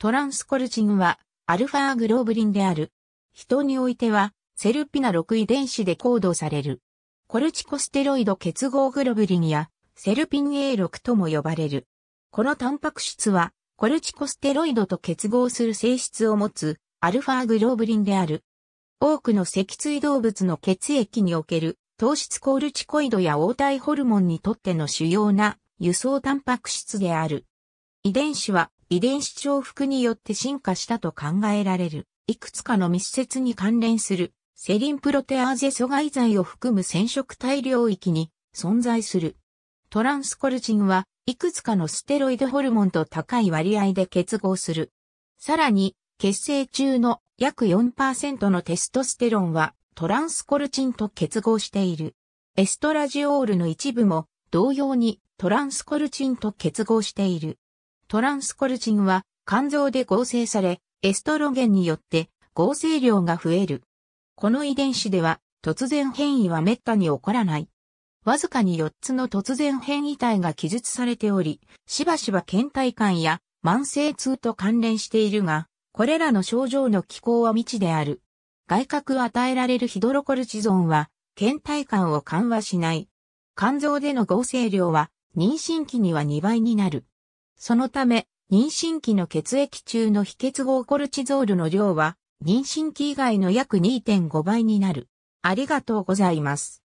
トランスコルチンは、アルファグローブリンである。人においては、セルピナ6遺伝子で行動される。コルチコステロイド結合グロブリンや、セルピン A6 とも呼ばれる。このタンパク質は、コルチコステロイドと結合する性質を持つ、アルファグローブリンである。多くの脊椎動物の血液における糖質コルチコイドや黄体ホルモンにとっての主要な輸送タンパク質である。遺伝子は遺伝子重複によって進化したと考えられる、いくつかの密接に関連する、セリンプロテアーゼ阻害剤を含む染色体領域に存在する。トランスコルチンは、いくつかのステロイドホルモンと高い割合で結合する。さらに、血清中の約4%のテストステロンはトランスコルチンと結合している。エストラジオールの一部も同様にトランスコルチンと結合している。トランスコルチンは肝臓で合成され、エストロゲンによって合成量が増える。この遺伝子では突然変異は滅多に起こらない。わずかに4つの突然変異体が記述されており、しばしば倦怠感や慢性痛と関連しているが、これらの症状の気候は未知である。外角与えられるヒドロコルチゾンは、倦怠感を緩和しない。肝臓での合成量は、妊娠期には2倍になる。そのため、妊娠期の血液中の非結合コルチゾールの量は、妊娠期以外の約2.5倍になる。ありがとうございます。